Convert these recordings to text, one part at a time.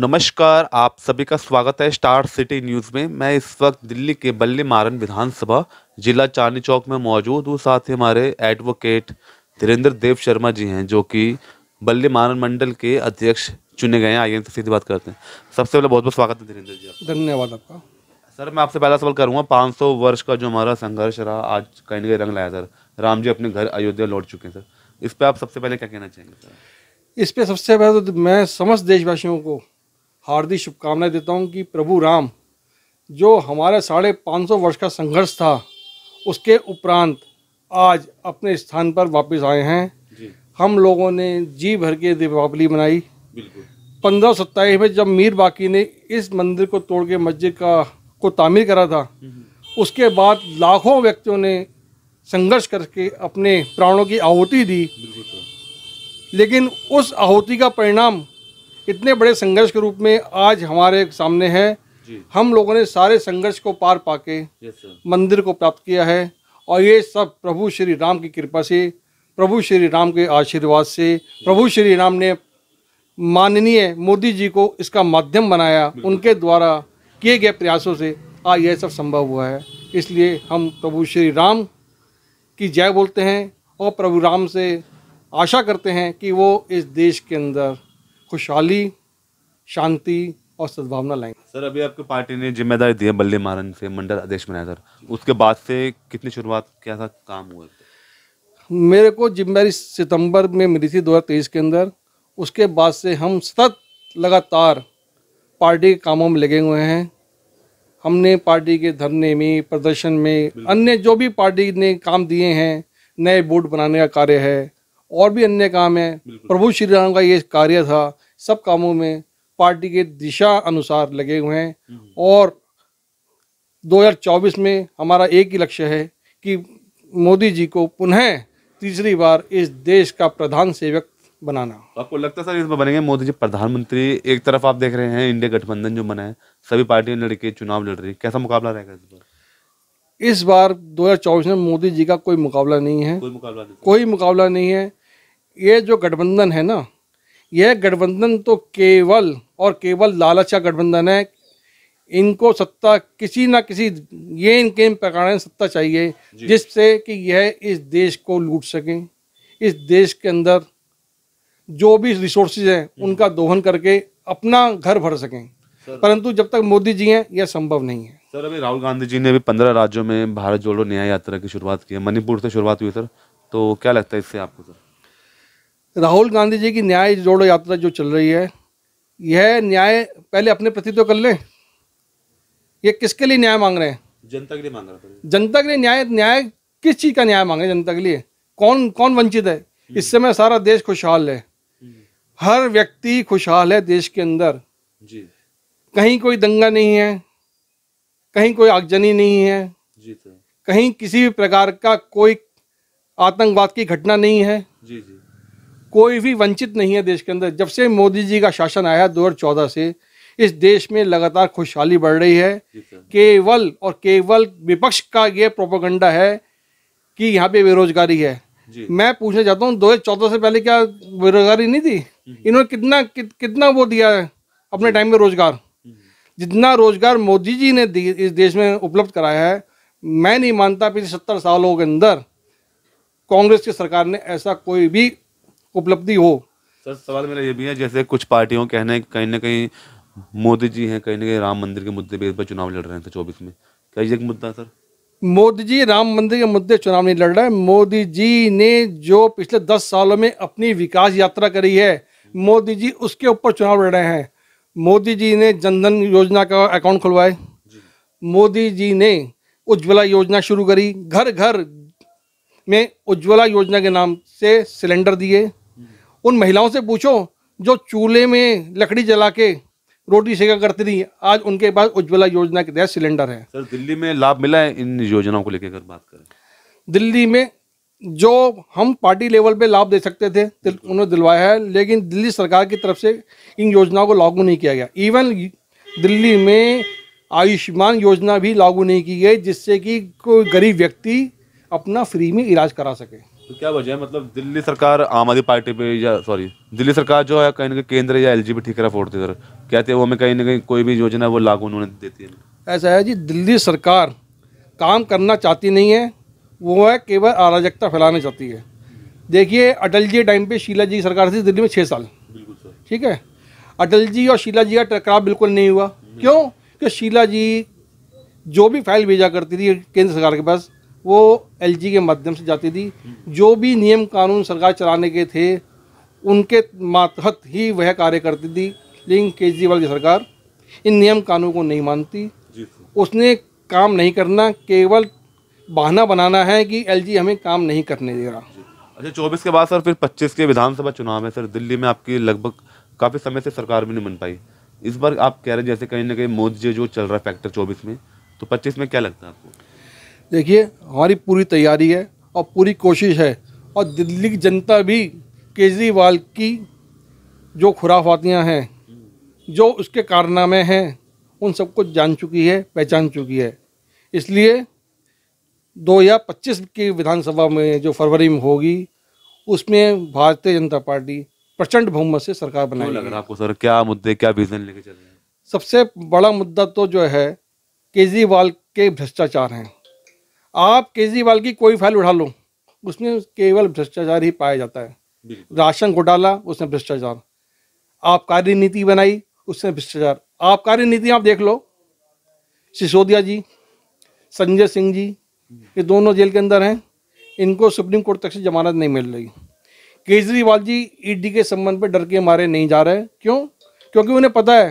नमस्कार आप सभी का स्वागत है स्टार सिटी न्यूज़ में मैं इस वक्त दिल्ली के बल्ली मारन विधानसभा जिला चांदनी चौक में मौजूद हूँ साथ ही हमारे एडवोकेट धीरेन्द्र देव शर्मा जी हैं जो कि बल्ली मारन मंडल के अध्यक्ष चुने गए हैं आइए इनसे सीधी बात करते हैं सबसे पहले बहुत बहुत स्वागत है धीरेन्द्र जी धन्यवाद आपका सर मैं आपसे पहला सवाल करूँगा पाँच वर्ष का जो हमारा संघर्ष रहा आज कहीं ना कहीं रंग लाया सर राम जी अपने घर अयोध्या लौट चुके हैं सर इस पर आप सबसे पहले क्या कहना चाहेंगे सर इस पे सबसे पहले तो मैं समस्त देशवासियों को हार्दिक शुभकामनाएं देता हूं कि प्रभु राम जो हमारे साढ़े पाँच सौ वर्ष का संघर्ष था उसके उपरांत आज अपने स्थान पर वापस आए हैं हम लोगों ने जी भर के दीपावली मनाई पंद्रह सत्ताईस में जब मीर बाकी ने इस मंदिर को तोड़ के मस्जिद का को तामीर करा था हम्म। उसके बाद लाखों व्यक्तियों ने संघर्ष करके अपने प्राणों की आहुति दी लेकिन उस आहुति का परिणाम इतने बड़े संघर्ष के रूप में आज हमारे सामने है हम लोगों ने सारे संघर्ष को पार पाके मंदिर को प्राप्त किया है और ये सब प्रभु श्री राम की कृपा से प्रभु श्री राम के आशीर्वाद से प्रभु श्री राम ने माननीय मोदी जी को इसका माध्यम बनाया उनके द्वारा किए गए प्रयासों से आज यह सब संभव हुआ है इसलिए हम प्रभु श्री राम की जय बोलते हैं और प्रभु राम से आशा करते हैं कि वो इस देश के अंदर खुशहाली शांति और सद्भावना लाएंगे सर अभी आपकी पार्टी ने जिम्मेदारी दी है बल्ले मारन से मंडल अध्यक्ष बनाया सर उसके बाद से कितनी शुरुआत क्या था काम हुआ मेरे को जिम्मेदारी सितंबर में मिली थी 2023 के अंदर उसके बाद से हम सतत लगातार पार्टी के कामों में लगे हुए हैं हमने पार्टी के धरने में प्रदर्शन में अन्य जो भी पार्टी ने काम दिए हैं नए बोर्ड बनाने का कार्य है और भी अन्य काम है प्रभु श्री राम का ये कार्य था सब कामों में पार्टी के दिशा अनुसार लगे हुए हैं हम्म। और 2024 में हमारा एक ही लक्ष्य है कि मोदी जी को पुनः तीसरी बार इस देश का प्रधान सेवक बनाना आपको लगता है सर इस बार बनेंगे मोदी जी प्रधानमंत्री एक तरफ आप देख रहे हैं इंडिया गठबंधन जो बना है सभी पार्टियां लड़के चुनाव लड़ रही है कैसा मुकाबला रहेगा इस बार इस बार 2024 में मोदी जी का कोई मुकाबला नहीं है कोई मुकाबला नहीं कोई मुकाबला नहीं है ये जो गठबंधन है ना यह गठबंधन तो केवल और केवल लालच का गठबंधन है इनको सत्ता किसी ना किसी ये इनके प्रकार सत्ता चाहिए जिससे कि यह इस देश को लूट सकें इस देश के अंदर जो भी रिसोर्सेज हैं हम्म। उनका दोहन करके अपना घर भर सकें परंतु जब तक मोदी जी हैं यह संभव नहीं है सर अभी राहुल गांधी जी ने अभी पंद्रह राज्यों में भारत जोड़ो न्याय यात्रा की शुरुआत की है मणिपुर से शुरुआत हुई सर तो क्या लगता है इससे आपको सर राहुल गांधी जी की न्याय जोड़ो यात्रा जो चल रही है यह न्याय पहले अपने प्रति तो कर लें ये किसके लिए न्याय मांग रहे हैं जनता के लिए मांग रहे हैं जनता के लिए न्याय न्याय किस चीज़ का न्याय मांग रहे हैं जनता के लिए कौन कौन वंचित है हम्म। इस समय सारा देश खुशहाल है हम्म। हर व्यक्ति खुशहाल है देश के अंदर जी कहीं कोई दंगा नहीं है कहीं कोई आगजनी नहीं है जी कहीं किसी भी प्रकार का कोई आतंकवाद की घटना नहीं है जी जी कोई भी वंचित नहीं है देश के अंदर जब से मोदी जी का शासन आया दो हजार से इस देश में लगातार खुशहाली बढ़ रही है केवल और केवल विपक्ष का ये प्रोपोगंडा है कि यहाँ पे बेरोजगारी है मैं पूछना चाहता हूँ दो हजार चौदह से पहले क्या बेरोजगारी नहीं थी हम्म। इन्होंने कितना कि, कितना वो दिया है अपने टाइम में रोजगार हम्म। जितना रोजगार मोदी जी ने इस देश में उपलब्ध कराया है मैं नहीं मानता पिछले सत्तर सालों के अंदर कांग्रेस की सरकार ने ऐसा कोई भी उपलब्धि हो सर सवाल मेरा ये भी है जैसे कुछ पार्टियों कहने कहीं ना कहीं मोदी जी हैं कहीं ना कहीं राम मंदिर के मुद्दे पे इस बार चुनाव लड़ रहे थे तो चौबीस में क्या ये मुद्दा सर मोदी जी राम मंदिर के मुद्दे चुनाव नहीं लड़ रहे हैं मोदी जी ने जो पिछले दस सालों में अपनी विकास यात्रा करी है मोदी जी उसके ऊपर चुनाव लड़ रहे हैं मोदी जी ने जनधन योजना का अकाउंट खुलवाए मोदी जी ने उज्ज्वला योजना शुरू करी घर घर में उज्ज्वला योजना के नाम से सिलेंडर दिए उन महिलाओं से पूछो जो चूल्हे में लकड़ी जला के रोटी सेका करती थी आज उनके पास उज्ज्वला योजना के तहत सिलेंडर है सर दिल्ली में लाभ मिला है इन योजनाओं को लेकर बात करें दिल्ली में जो हम पार्टी लेवल पे लाभ दे सकते थे दिल, उन्होंने दिलवाया है लेकिन दिल्ली सरकार की तरफ से इन योजनाओं को लागू नहीं किया गया इवन दिल्ली में आयुष्मान योजना भी लागू नहीं की गई जिससे कि कोई गरीब व्यक्ति अपना फ्री में इलाज करा सके तो क्या वजह है मतलब दिल्ली सरकार आम आदमी पार्टी पे या सॉरी दिल्ली सरकार जो है कहीं ना कहीं केंद्र या एल जी ठीक रहा फोड़ती सर कहते तो हैं वो हमें कहीं ना कहीं कोई भी योजना वो लागू उन्होंने देती है ऐसा है जी दिल्ली सरकार काम करना चाहती नहीं है वो है केवल अराजकता फैलाना चाहती है देखिए अटल जी टाइम पे शीला जी की सरकार थी दिल्ली में छः साल बिल्कुल सर ठीक है अटल जी और शीला जी का टकराव बिल्कुल नहीं हुआ क्यों क्योंकि शीला जी जो भी फाइल भेजा करती थी केंद्र सरकार के पास वो एलजी के माध्यम से जाती थी जो भी नियम कानून सरकार चलाने के थे उनके मातहत ही वह कार्य करती थी लेकिन केजरीवाल की सरकार इन नियम कानून को नहीं मानती उसने काम नहीं करना केवल बहाना बनाना है कि एलजी हमें काम नहीं करने दे रहा अच्छा चौबीस के बाद सर फिर पच्चीस के विधानसभा चुनाव में सर दिल्ली में आपकी लगभग काफ़ी समय से सरकार भी नहीं बन पाई इस बार आप कह रहे हैं जैसे कहीं ना कहीं मोदी जो चल रहा है फैक्टर चौबीस में तो पच्चीस में क्या लगता है आपको देखिए हमारी पूरी तैयारी है और पूरी कोशिश है और दिल्ली की जनता भी केजरीवाल की जो खुराफातियाँ हैं जो उसके कारनामे हैं उन सबको जान चुकी है पहचान चुकी है इसलिए दो या पच्चीस की विधानसभा में जो फरवरी में होगी उसमें भारतीय जनता पार्टी प्रचंड बहुमत से सरकार बनाएगी लग रहा आपको सर क्या मुद्दे क्या विजन लेके चल रहे हैं सबसे बड़ा मुद्दा तो जो है केजरीवाल के भ्रष्टाचार हैं आप केजरीवाल की कोई फाइल उठा लो उसमें केवल भ्रष्टाचार ही पाया जाता है राशन घोटाला उसने भ्रष्टाचार आप नीति बनाई उसमें भ्रष्टाचार आप कार्य नीति आप देख लो सिसोदिया जी संजय सिंह जी ये दोनों जेल के अंदर हैं इनको सुप्रीम कोर्ट तक से जमानत नहीं मिल रही केजरीवाल जी ईडी e के संबंध में डर के मारे नहीं जा रहे क्यों क्योंकि उन्हें पता है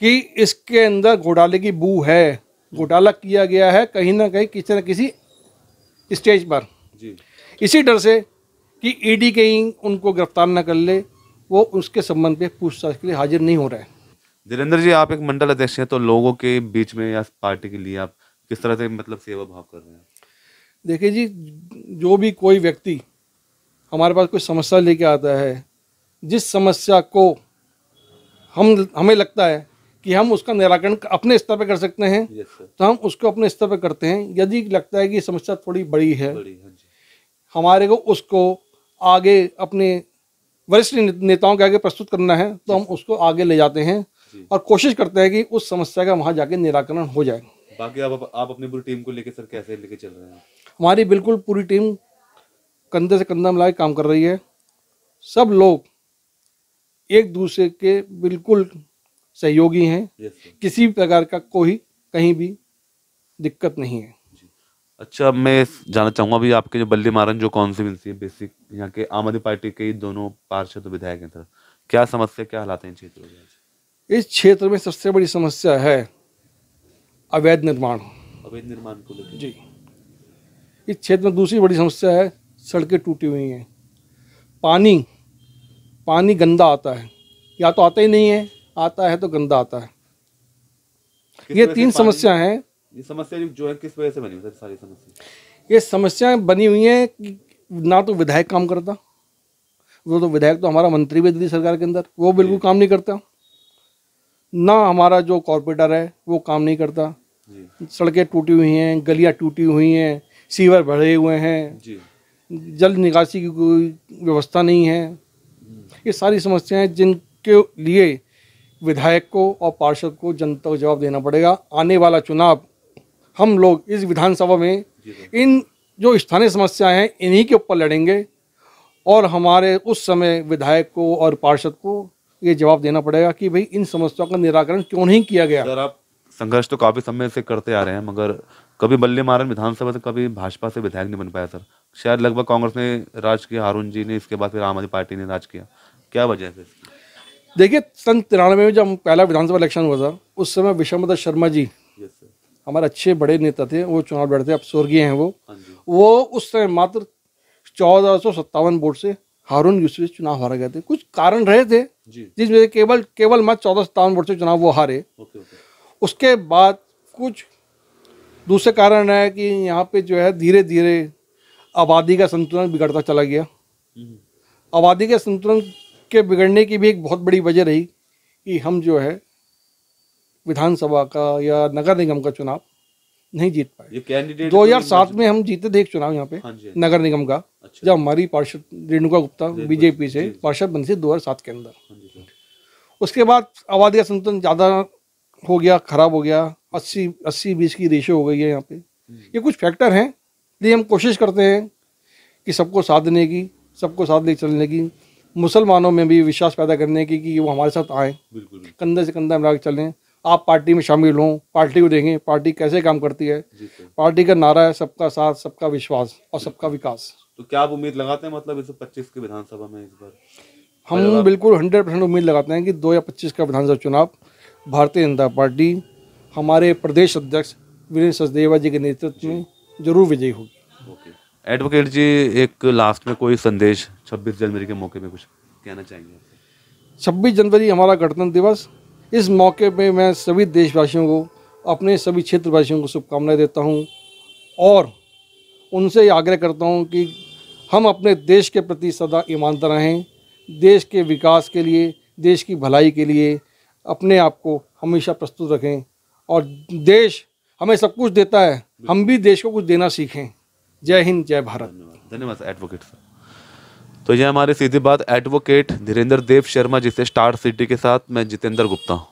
कि इसके अंदर घोटाले की बू है घोटाला किया गया है कहीं ना कहीं किसी न किसी स्टेज पर जी इसी डर से कि ईडी e कहीं उनको गिरफ्तार न कर ले वो उसके संबंध में पूछताछ के लिए हाजिर नहीं हो रहा है धीरेन्द्र जी आप एक मंडल अध्यक्ष हैं तो लोगों के बीच में या पार्टी के लिए आप किस तरह से मतलब सेवा भाव कर रहे हैं देखिए जी जो भी कोई व्यक्ति हमारे पास कोई समस्या लेके आता है जिस समस्या को हम हमें लगता है कि हम उसका निराकरण अपने स्तर पर कर सकते हैं तो हम उसको अपने स्तर पर करते हैं यदि लगता है कि समस्या थोड़ी बड़ी है हाँ हमारे को उसको आगे अपने वरिष्ठ नेताओं के आगे प्रस्तुत करना है तो हम उसको आगे ले जाते हैं और कोशिश करते हैं कि उस समस्या का वहाँ जाके निराकरण हो जाए बाकी आप आप अपनी पूरी टीम को लेकर सर कैसे लेके चल रहे हैं हमारी बिल्कुल पूरी टीम कंधे से कंधा मिला काम कर रही है सब लोग एक दूसरे के बिल्कुल सहयोगी हैं किसी भी प्रकार का कोई कहीं भी दिक्कत नहीं है अच्छा मैं जानना चाहूंगा अभी आपके जो बल्ली मारन जो कॉन्स्टिट्यूंसी है बेसिक यहाँ के आम आदमी पार्टी के दोनों पार्षद विधायक हैं सर क्या समस्या क्या हालात हैं क्षेत्रों में इस क्षेत्र में सबसे बड़ी समस्या है अवैध निर्माण अवैध निर्माण को लेकर जी इस क्षेत्र में दूसरी बड़ी समस्या है सड़कें टूटी हुई हैं पानी पानी गंदा आता है या तो आता ही नहीं है आता है तो गंदा आता है ये तीन समस्या है ये समस्या जो है किस वजह से बनी हुई सारी समस्या ये समस्याएं बनी हुई हैं कि ना तो विधायक काम करता वो तो विधायक तो हमारा मंत्री भी दिल्ली सरकार के अंदर वो बिल्कुल काम नहीं करता ना हमारा जो कॉरपोरेटर है वो काम नहीं करता सड़कें टूटी हुई हैं गलियां टूटी हुई हैं सीवर भरे हुए हैं जल निकासी की कोई व्यवस्था नहीं है हम्म। ये सारी समस्याएं जिनके लिए विधायक को और पार्षद को जनता को जवाब देना पड़ेगा आने वाला चुनाव हम लोग इस विधानसभा में इन जो स्थानीय समस्याएं हैं इन्हीं के ऊपर लड़ेंगे और हमारे उस समय विधायक को और पार्षद को ये जवाब देना पड़ेगा कि भाई इन समस्याओं का निराकरण क्यों नहीं किया गया सर आप संघर्ष तो काफ़ी समय से करते आ रहे हैं मगर कभी बल्ले मारन विधानसभा से कभी भाजपा से विधायक नहीं बन पाया सर शायद लगभग कांग्रेस ने राज किया हारून जी ने इसके बाद फिर आम आदमी पार्टी ने राज किया क्या वजह है देखिए सन तिरानवे में जब पहला विधानसभा इलेक्शन हुआ था उस समय विश्व शर्मा जी हमारे अच्छे बड़े नेता थे वो चुनाव लड़ते थे अब स्वर्गीय हैं वो हाँ वो उस समय मात्र चौदह सौ सत्तावन वोट से हारून यूसुफ चुनाव हारा गए थे कुछ कारण रहे थे जिसमें केवल केवल मात्र चौदह सत्तावन वोट से चुनाव वो हारे ओके, ओके। उसके बाद कुछ दूसरे कारण है कि यहाँ पे जो है धीरे धीरे आबादी का संतुलन बिगड़ता चला गया हम्म। आबादी का संतुलन के बिगड़ने की भी एक बहुत बड़ी वजह रही कि हम जो है विधानसभा का या नगर निगम का चुनाव नहीं जीत पाए तो दो हजार सात में हम जीते थे एक चुनाव यहाँ पे हाँ, हाँ नगर निगम का अच्छा। जब हमारी पार्षद रेणुका गुप्ता बीजेपी से पार्षद बनी थी दो हजार सात के अंदर हाँ उसके बाद आबादी का संतुलन ज़्यादा हो गया खराब हो गया अस्सी अस्सी बीस की रेशो हो गई है यहाँ पे हम्म। ये कुछ फैक्टर हैं लेकिन हम कोशिश करते हैं कि सबको साथ देने की सबको साथ ले चलने की मुसलमानों में भी विश्वास पैदा करने की कि वो हमारे साथ आएँ कंधे से कंधा मिला चलें आप पार्टी में शामिल हों पार्टी को देखें पार्टी कैसे काम करती है पार्टी का नारा है सबका साथ सबका विश्वास और सबका विकास तो क्या आप उम्मीद लगाते हैं मतलब इस पच्चीस की विधानसभा में इस बार हम बिल्कुल हंड्रेड परसेंट उम्मीद लगाते हैं कि दो या पच्चीस का विधानसभा चुनाव भारतीय जनता पार्टी हमारे प्रदेश अध्यक्ष वीरेंद्र सचदेवा जी के नेतृत्व में जरूर विजयी होगी एडवोकेट जी एक लास्ट में कोई संदेश 26 जनवरी के मौके में कुछ कहना चाहेंगे छब्बीस जनवरी हमारा गणतंत्र दिवस इस मौके पे मैं सभी देशवासियों को अपने सभी क्षेत्रवासियों को शुभकामनाएं देता हूँ और उनसे आग्रह करता हूँ कि हम अपने देश के प्रति सदा ईमानदार रहें देश के विकास के लिए देश की भलाई के लिए अपने आप को हमेशा प्रस्तुत रखें और देश हमें सब कुछ देता है हम भी देश को कुछ देना सीखें जय हिंद जय भारत धन्यवाद एडवोकेट सर तो यह हमारी सीधी बात एडवोकेट धीरेन्द्र देव शर्मा जिसे स्टार सिटी के साथ मैं जितेंद्र गुप्ता हूँ